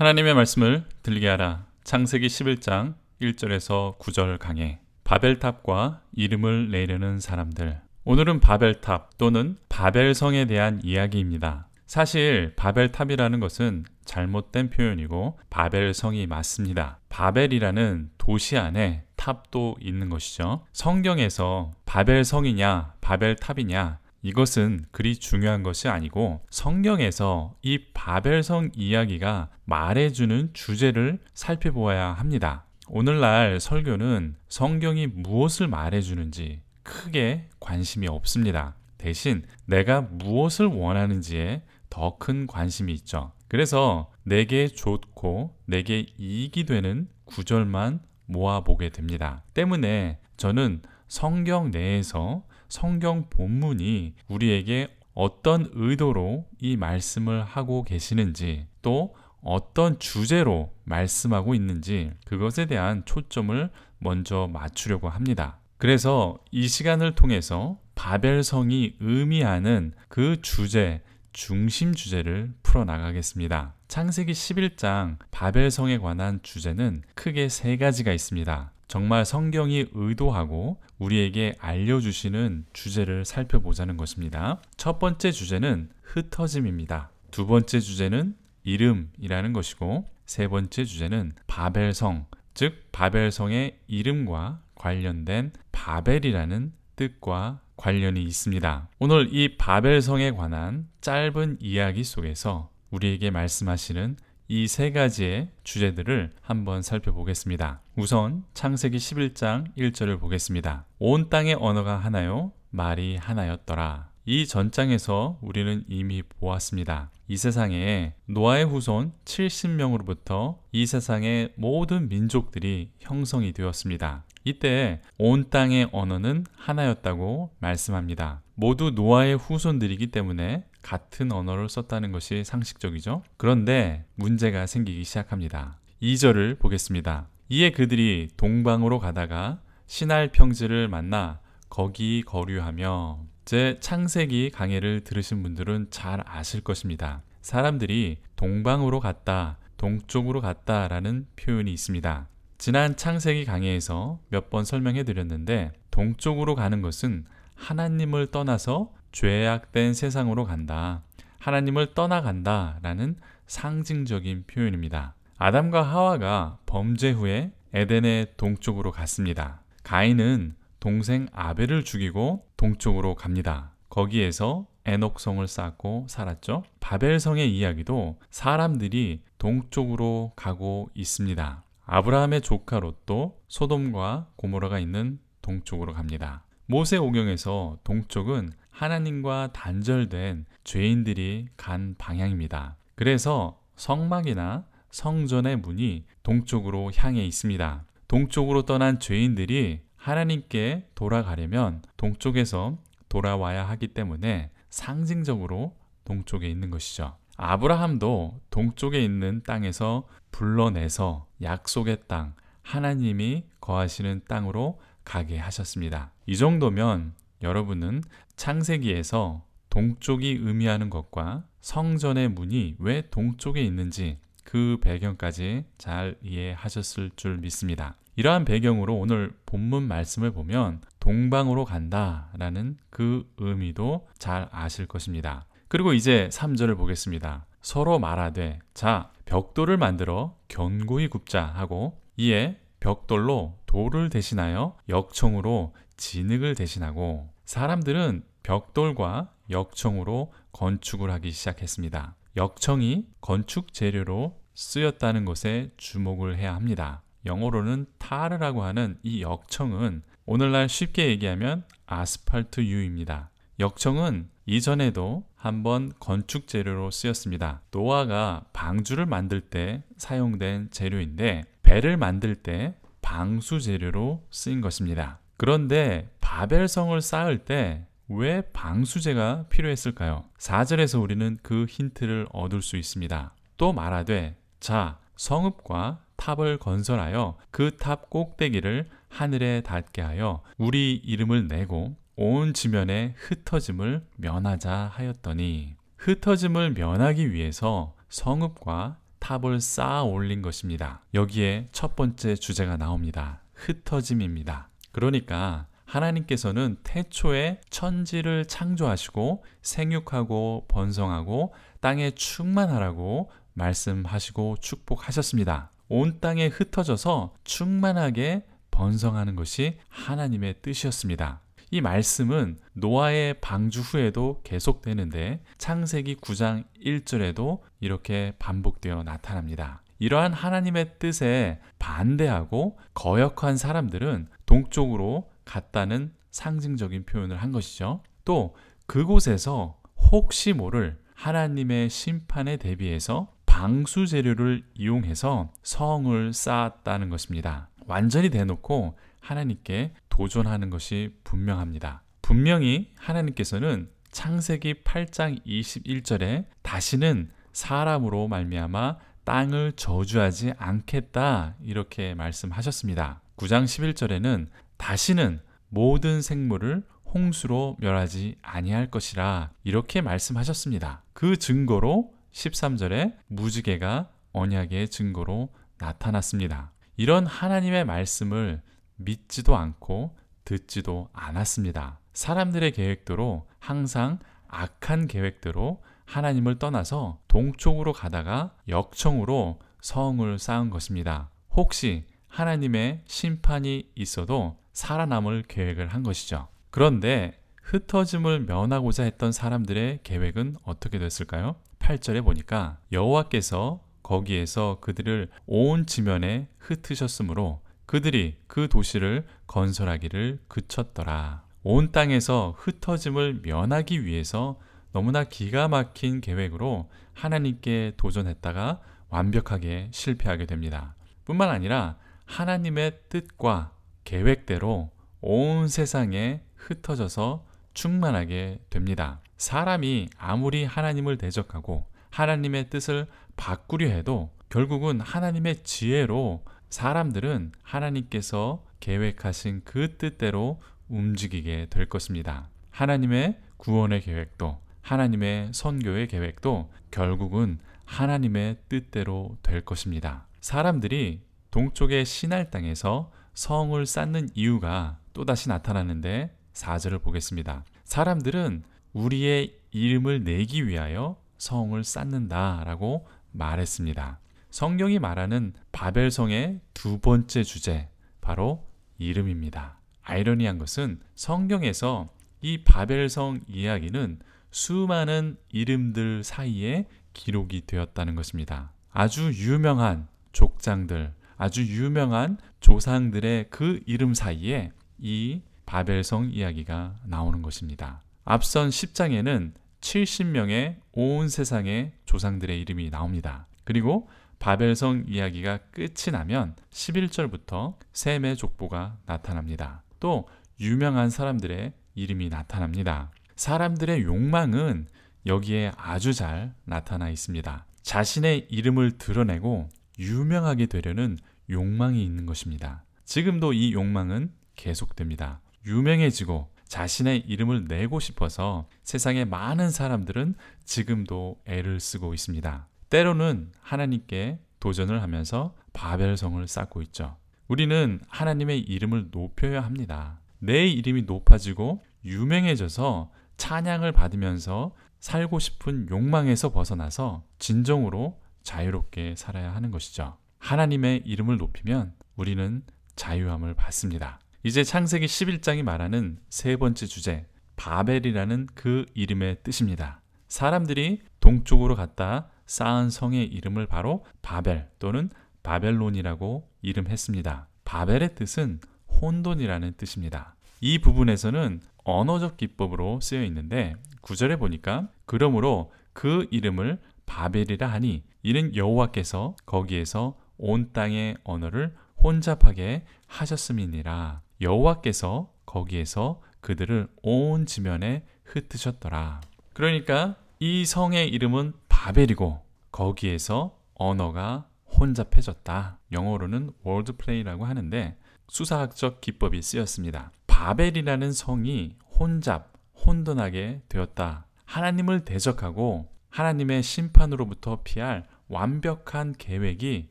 하나님의 말씀을 들리게 하라. 창세기 11장 1절에서 9절 강해. 바벨탑과 이름을 내려는 사람들. 오늘은 바벨탑 또는 바벨성에 대한 이야기입니다. 사실 바벨탑이라는 것은 잘못된 표현이고 바벨성이 맞습니다. 바벨이라는 도시 안에 탑도 있는 것이죠. 성경에서 바벨성이냐 바벨탑이냐 이것은 그리 중요한 것이 아니고 성경에서 이 바벨성 이야기가 말해주는 주제를 살펴보아야 합니다. 오늘날 설교는 성경이 무엇을 말해주는지 크게 관심이 없습니다. 대신 내가 무엇을 원하는지에 더 큰 관심이 있죠. 그래서 내게 좋고 내게 이익이 되는 구절만 모아보게 됩니다. 때문에 저는 성경 내에서 성경 본문이 우리에게 어떤 의도로 이 말씀을 하고 계시는지 또 어떤 주제로 말씀하고 있는지 그것에 대한 초점을 먼저 맞추려고 합니다. 그래서 이 시간을 통해서 바벨성이 의미하는 그 주제, 중심 주제를 풀어나가겠습니다. 창세기 11장 바벨성에 관한 주제는 크게 세 가지가 있습니다. 정말 성경이 의도하고 우리에게 알려주시는 주제를 살펴보자는 것입니다. 첫 번째 주제는 흩어짐입니다. 두 번째 주제는 이름이라는 것이고 세 번째 주제는 바벨성, 즉 바벨성의 이름과 관련된 바벨이라는 뜻과 관련이 있습니다. 오늘 이 바벨성에 관한 짧은 이야기 속에서 우리에게 말씀하시는 이세 가지의 주제들을 한번 살펴보겠습니다. 우선 창세기 11장 1절을 보겠습니다. 온 땅의 언어가 하나요, 말이 하나였더라. 이 전장에서 우리는 이미 보았습니다. 이 세상에 노아의 후손 70명으로부터 이 세상의 모든 민족들이 형성이 되었습니다. 이때 온 땅의 언어는 하나였다고 말씀합니다. 모두 노아의 후손들이기 때문에 같은 언어를 썼다는 것이 상식적이죠. 그런데 문제가 생기기 시작합니다. 2절을 보겠습니다. 이에 그들이 동방으로 가다가 신할 평지를 만나 거기 거류하며 제 창세기 강의를 들으신 분들은 잘 아실 것입니다. 사람들이 동방으로 갔다, 동쪽으로 갔다라는 표현이 있습니다. 지난 창세기 강의에서 몇 번 설명해 드렸는데 동쪽으로 가는 것은 하나님을 떠나서 죄악된 세상으로 간다. 하나님을 떠나간다. 라는 상징적인 표현입니다. 아담과 하와가 범죄 후에 에덴의 동쪽으로 갔습니다. 가인은 동생 아벨을 죽이고 동쪽으로 갑니다. 거기에서 에녹성을 쌓고 살았죠. 바벨성의 이야기도 사람들이 동쪽으로 가고 있습니다. 아브라함의 조카 롯도 소돔과 고모라가 있는 동쪽으로 갑니다. 모세 오경에서 동쪽은 하나님과 단절된 죄인들이 간 방향입니다. 그래서 성막이나 성전의 문이 동쪽으로 향해 있습니다. 동쪽으로 떠난 죄인들이 하나님께 돌아가려면 동쪽에서 돌아와야 하기 때문에 상징적으로 동쪽에 있는 것이죠. 아브라함도 동쪽에 있는 땅에서 불러내서 약속의 땅, 하나님이 거하시는 땅으로 가게 하셨습니다. 이 정도면 여러분은 창세기에서 동쪽이 의미하는 것과 성전의 문이 왜 동쪽에 있는지 그 배경까지 잘 이해하셨을 줄 믿습니다. 이러한 배경으로 오늘 본문 말씀을 보면 동방으로 간다 라는 그 의미도 잘 아실 것입니다. 그리고 이제 3절을 보겠습니다. 서로 말하되 자 벽돌을 만들어 견고히 굽자 하고 이에 벽돌로 돌을 대신하여 역청으로 진흙을 대신하고 사람들은 벽돌과 역청으로 건축을 하기 시작했습니다. 역청이 건축 재료로 쓰였다는 것에 주목을 해야 합니다. 영어로는 타르라고 하는 이 역청은 오늘날 쉽게 얘기하면 아스팔트 유입니다. 역청은 이전에도 한번 건축 재료로 쓰였습니다. 노아가 방주를 만들 때 사용된 재료인데 배를 만들 때 방수 재료로 쓰인 것입니다. 그런데 바벨성을 쌓을 때왜 방수제가 필요했을까요? 4절에서 우리는 그 힌트를 얻을 수 있습니다. 또 말하되 자 성읍과 탑을 건설하여 그 탑 꼭대기를 하늘에 닿게 하여 우리 이름을 내고 온 지면에 흩어짐을 면하자 하였더니 흩어짐을 면하기 위해서 성읍과 탑을 쌓아 올린 것입니다. 여기에 첫 번째 주제가 나옵니다. 흩어짐입니다. 그러니까 하나님께서는 태초에 천지를 창조하시고 생육하고 번성하고 땅에 충만하라고 말씀하시고 축복하셨습니다. 온 땅에 흩어져서 충만하게 번성하는 것이 하나님의 뜻이었습니다. 이 말씀은 노아의 방주 후에도 계속되는데 창세기 9장 1절에도 이렇게 반복되어 나타납니다. 이러한 하나님의 뜻에 반대하고 거역한 사람들은 동쪽으로 같다는 상징적인 표현을 한 것이죠. 또 그곳에서 혹시 모를 하나님의 심판에 대비해서 방수 재료를 이용해서 성을 쌓았다는 것입니다. 완전히 대놓고 하나님께 도전하는 것이 분명합니다. 분명히 하나님께서는 창세기 8장 21절에 다시는 사람으로 말미암아 땅을 저주하지 않겠다 이렇게 말씀하셨습니다. 9장 11절에는 다시는 모든 생물을 홍수로 멸하지 아니할 것이라 이렇게 말씀하셨습니다. 그 증거로 13절에 무지개가 언약의 증거로 나타났습니다. 이런 하나님의 말씀을 믿지도 않고 듣지도 않았습니다. 사람들의 계획대로 항상 악한 계획대로 하나님을 떠나서 동쪽으로 가다가 역청으로 성을 쌓은 것입니다. 혹시 하나님의 심판이 있어도 살아남을 계획을 한 것이죠. 그런데 흩어짐을 면하고자 했던 사람들의 계획은 어떻게 됐을까요? 8절에 보니까 여호와께서 거기에서 그들을 온 지면에 흩으셨으므로 그들이 그 도시를 건설하기를 그쳤더라. 온 땅에서 흩어짐을 면하기 위해서 너무나 기가 막힌 계획으로 하나님께 도전했다가 완벽하게 실패하게 됩니다. 뿐만 아니라 하나님의 뜻과 계획대로 온 세상에 흩어져서 충만하게 됩니다. 사람이 아무리 하나님을 대적하고 하나님의 뜻을 바꾸려 해도 결국은 하나님의 지혜로 사람들은 하나님께서 계획하신 그 뜻대로 움직이게 될 것입니다. 하나님의 구원의 계획도 하나님의 선교의 계획도 결국은 하나님의 뜻대로 될 것입니다. 사람들이 동쪽의 신할 땅에서 성을 쌓는 이유가 또다시 나타나는데 4절을 보겠습니다. 사람들은 우리의 이름을 내기 위하여 성을 쌓는다 라고 말했습니다. 성경이 말하는 바벨성의 두 번째 주제, 바로 이름입니다. 아이러니한 것은 성경에서 이 바벨성 이야기는 수많은 이름들 사이에 기록이 되었다는 것입니다. 아주 유명한 족장들, 아주 유명한 조상들의 그 이름 사이에 이 바벨성 이야기가 나오는 것입니다. 앞선 10장에는 70명의 온 세상의 조상들의 이름이 나옵니다. 그리고 바벨성 이야기가 끝이 나면 11절부터 셈의 족보가 나타납니다. 또 유명한 사람들의 이름이 나타납니다. 사람들의 욕망은 여기에 아주 잘 나타나 있습니다. 자신의 이름을 드러내고 유명하게 되려는 욕망이 있는 것입니다. 지금도 이 욕망은 계속됩니다. 유명해지고 자신의 이름을 내고 싶어서 세상의 많은 사람들은 지금도 애를 쓰고 있습니다. 때로는 하나님께 도전을 하면서 바벨성을 쌓고 있죠. 우리는 하나님의 이름을 높여야 합니다. 내 이름이 높아지고 유명해져서 찬양을 받으면서 살고 싶은 욕망에서 벗어나서 진정으로 자유롭게 살아야 하는 것이죠. 하나님의 이름을 높이면 우리는 자유함을 받습니다. 이제 창세기 11장이 말하는 세 번째 주제, 바벨이라는 그 이름의 뜻입니다. 사람들이 동쪽으로 갔다 쌓은 성의 이름을 바로 바벨 또는 바벨론이라고 이름했습니다. 바벨의 뜻은 혼돈이라는 뜻입니다. 이 부분에서는 언어적 기법으로 쓰여 있는데 구절에 보니까 그러므로 그 이름을 바벨이라 하니 이는 여호와께서 거기에서 온 땅의 언어를 혼잡하게 하셨음이니라 여호와께서 거기에서 그들을 온 지면에 흩으셨더라 그러니까 이 성의 이름은 바벨이고 거기에서 언어가 혼잡해졌다 영어로는 월드플레이라고 하는데 수사학적 기법이 쓰였습니다 바벨이라는 성이 혼잡 혼돈하게 되었다 하나님을 대적하고 하나님의 심판으로부터 피할 완벽한 계획이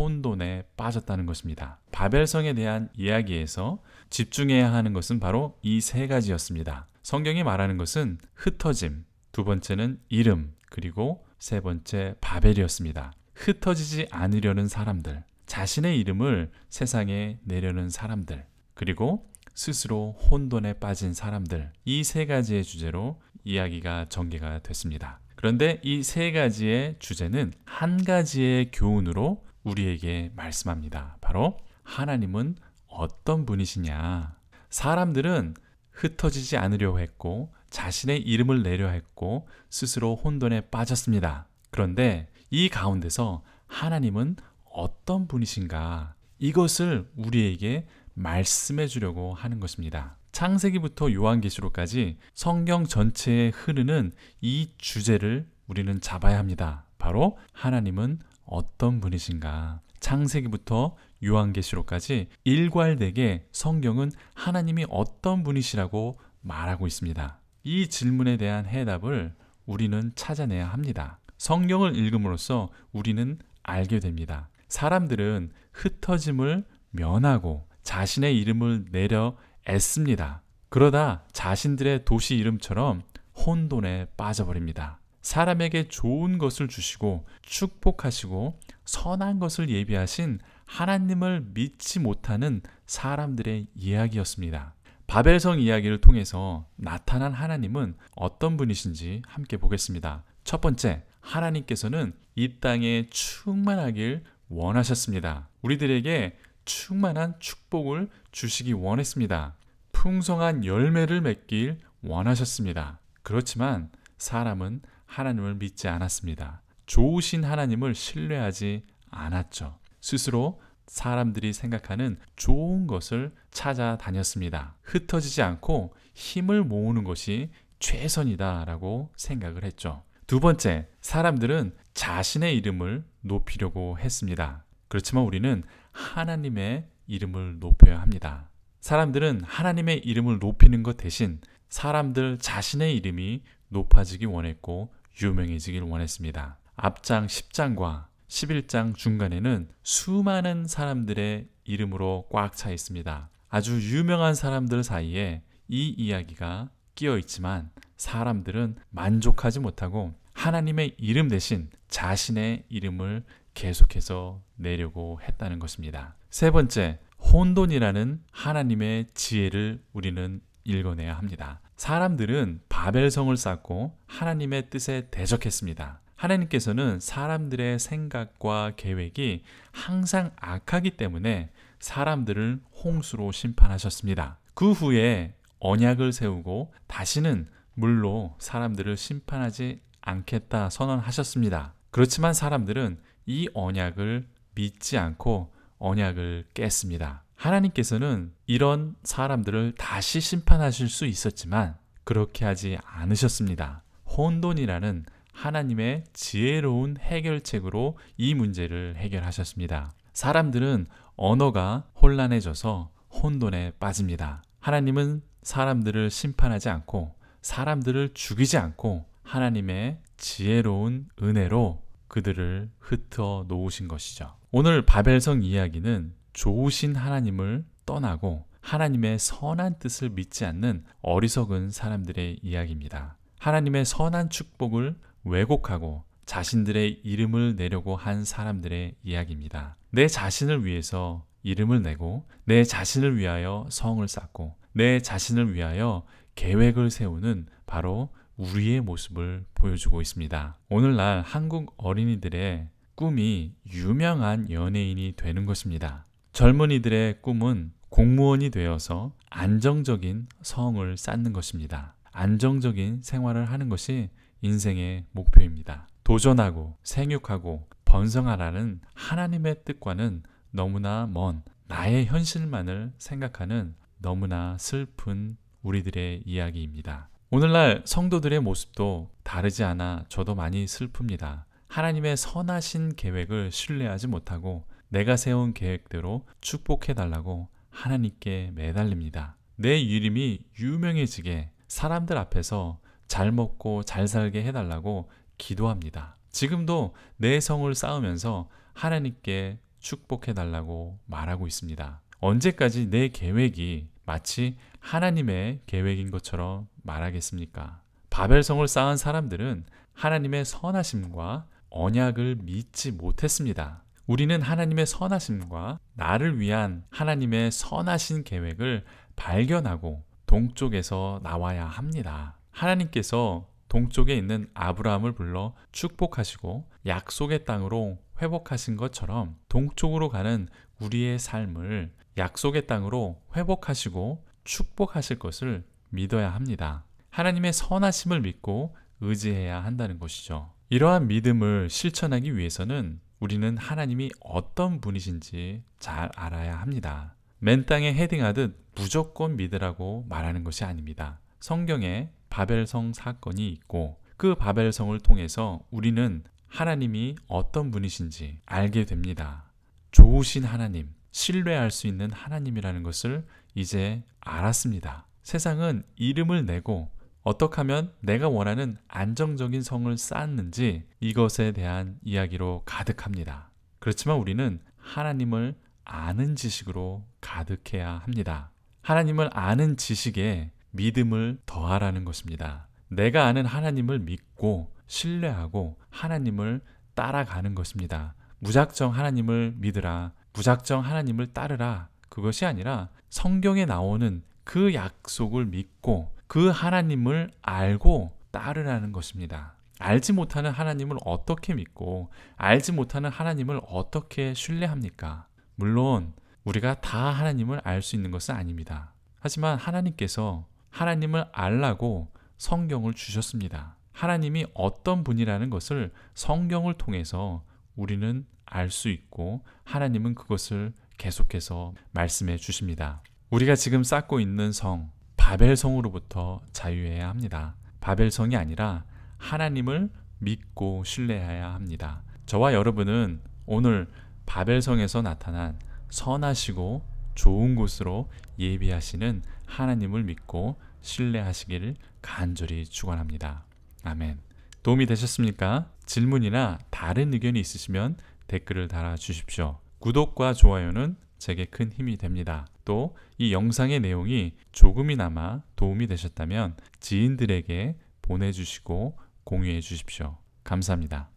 혼돈에 빠졌다는 것입니다. 바벨성에 대한 이야기에서 집중해야 하는 것은 바로 이 세 가지였습니다. 성경이 말하는 것은 흩어짐, 두 번째는 이름, 그리고 세 번째 바벨이었습니다. 흩어지지 않으려는 사람들, 자신의 이름을 세상에 내려는 사람들, 그리고 스스로 혼돈에 빠진 사람들, 이 세 가지의 주제로 이야기가 전개가 됐습니다. 그런데 이 세 가지의 주제는 한 가지의 교훈으로 우리에게 말씀합니다. 바로 하나님은 어떤 분이시냐. 사람들은 흩어지지 않으려 했고 자신의 이름을 내려 했고 스스로 혼돈에 빠졌습니다. 그런데 이 가운데서 하나님은 어떤 분이신가 이것을 우리에게 말씀해 주려고 하는 것입니다. 창세기부터 요한계시록까지 성경 전체에 흐르는 이 주제를 우리는 잡아야 합니다. 바로 하나님은 어떤 분이신가. 창세기부터 요한계시록까지 일괄되게 성경은 하나님이 어떤 분이시라고 말하고 있습니다. 이 질문에 대한 해답을 우리는 찾아내야 합니다. 성경을 읽음으로써 우리는 알게 됩니다. 사람들은 흩어짐을 면하고 자신의 이름을 내려 애씁니다. 그러다 자신들의 도시 이름처럼 혼돈에 빠져버립니다. 사람에게 좋은 것을 주시고 축복하시고 선한 것을 예비하신 하나님을 믿지 못하는 사람들의 이야기였습니다. 바벨성 이야기를 통해서 나타난 하나님은 어떤 분이신지 함께 보겠습니다. 첫 번째, 하나님께서는 이 땅에 충만하길 원하셨습니다. 우리들에게 충만한 축복을 주시기 원했습니다. 풍성한 열매를 맺길 원하셨습니다. 그렇지만 사람은 하나님을 믿지 않았습니다. 좋으신 하나님을 신뢰하지 않았죠. 스스로 사람들이 생각하는 좋은 것을 찾아다녔습니다. 흩어지지 않고 힘을 모으는 것이 최선이다라고 생각을 했죠. 두 번째, 사람들은 자신의 이름을 높이려고 했습니다. 그렇지만 우리는 하나님의 이름을 높여야 합니다. 사람들은 하나님의 이름을 높이는 것 대신 사람들 자신의 이름이 높아지기 원했고 유명해지길 원했습니다. 앞장 10장과 11장 중간에는 수많은 사람들의 이름으로 꽉 차 있습니다. 아주 유명한 사람들 사이에 이 이야기가 끼어 있지만 사람들은 만족하지 못하고 하나님의 이름 대신 자신의 이름을 계속해서 내려고 했다는 것입니다. 세 번째, 혼돈이라는 하나님의 지혜를 우리는 읽어내야 합니다. 사람들은 바벨성을 쌓고 하나님의 뜻에 대적했습니다. 하나님께서는 사람들의 생각과 계획이 항상 악하기 때문에 사람들을 홍수로 심판하셨습니다. 그 후에 언약을 세우고 다시는 물로 사람들을 심판하지 않겠다 선언하셨습니다. 그렇지만 사람들은 이 언약을 믿지 않고 언약을 깼습니다. 하나님께서는 이런 사람들을 다시 심판하실 수 있었지만 그렇게 하지 않으셨습니다. 혼돈이라는 하나님의 지혜로운 해결책으로 이 문제를 해결하셨습니다. 사람들은 언어가 혼란해져서 혼돈에 빠집니다. 하나님은 사람들을 심판하지 않고 사람들을 죽이지 않고 하나님의 지혜로운 은혜로 그들을 흩어 놓으신 것이죠. 오늘 바벨성 이야기는 좋으신 하나님을 떠나고 하나님의 선한 뜻을 믿지 않는 어리석은 사람들의 이야기입니다. 하나님의 선한 축복을 왜곡하고 자신들의 이름을 내려고 한 사람들의 이야기입니다. 내 자신을 위해서 이름을 내고 내 자신을 위하여 성을 쌓고 내 자신을 위하여 계획을 세우는 바로 우리의 모습을 보여주고 있습니다. 오늘날 한국 어린이들의 꿈이 유명한 연예인이 되는 것입니다. 젊은이들의 꿈은 공무원이 되어서 안정적인 성을 쌓는 것입니다. 안정적인 생활을 하는 것이 인생의 목표입니다. 도전하고 생육하고 번성하라는 하나님의 뜻과는 너무나 먼 나의 현실만을 생각하는 너무나 슬픈 우리들의 이야기입니다. 오늘날 성도들의 모습도 다르지 않아 저도 많이 슬픕니다. 하나님의 선하신 계획을 신뢰하지 못하고 내가 세운 계획대로 축복해달라고 하나님께 매달립니다. 내 이름이 유명해지게 사람들 앞에서 잘 먹고 잘 살게 해달라고 기도합니다. 지금도 내 성을 쌓으면서 하나님께 축복해달라고 말하고 있습니다. 언제까지 내 계획이 마치 하나님의 계획인 것처럼 말하겠습니까? 바벨성을 쌓은 사람들은 하나님의 선하심과 언약을 믿지 못했습니다. 우리는 하나님의 선하심과 나를 위한 하나님의 선하신 계획을 발견하고 동쪽에서 나와야 합니다. 하나님께서 동쪽에 있는 아브라함을 불러 축복하시고 약속의 땅으로 회복하신 것처럼 동쪽으로 가는 우리의 삶을 약속의 땅으로 회복하시고 축복하실 것을 믿어야 합니다. 하나님의 선하심을 믿고 의지해야 한다는 것이죠. 이러한 믿음을 실천하기 위해서는 우리는 하나님이 어떤 분이신지 잘 알아야 합니다. 맨 땅에 헤딩하듯 무조건 믿으라고 말하는 것이 아닙니다. 성경에 바벨성 사건이 있고 그 바벨성을 통해서 우리는 하나님이 어떤 분이신지 알게 됩니다. 좋으신 하나님, 신뢰할 수 있는 하나님이라는 것을 이제 알았습니다. 세상은 이름을 내고 어떻게 하면 내가 원하는 안정적인 성을 쌓았는지 이것에 대한 이야기로 가득합니다. 그렇지만 우리는 하나님을 아는 지식으로 가득해야 합니다. 하나님을 아는 지식에 믿음을 더하라는 것입니다. 내가 아는 하나님을 믿고 신뢰하고 하나님을 따라가는 것입니다. 무작정 하나님을 믿으라, 무작정 하나님을 따르라. 그것이 아니라 성경에 나오는 그 약속을 믿고 그 하나님을 알고 따르라는 것입니다. 알지 못하는 하나님을 어떻게 믿고 알지 못하는 하나님을 어떻게 신뢰합니까? 물론 우리가 다 하나님을 알 수 있는 것은 아닙니다. 하지만 하나님께서 하나님을 알라고 성경을 주셨습니다. 하나님이 어떤 분이라는 것을 성경을 통해서 우리는 알 수 있고 하나님은 그것을 계속해서 말씀해 주십니다. 우리가 지금 쌓고 있는 성, 바벨성으로부터 자유해야 합니다. 바벨성이 아니라 하나님을 믿고 신뢰해야 합니다. 저와 여러분은 오늘 바벨성에서 나타난 선하시고 좋은 곳으로 예비하시는 하나님을 믿고 신뢰하시기를 간절히 축원합니다. 아멘. 도움이 되셨습니까? 질문이나 다른 의견이 있으시면 댓글을 달아 주십시오. 구독과 좋아요는 제게 큰 힘이 됩니다. 또이 영상의 내용이 조금이나마 도움이 되셨다면 지인들에게 보내주시고 공유해 주십시오. 감사합니다.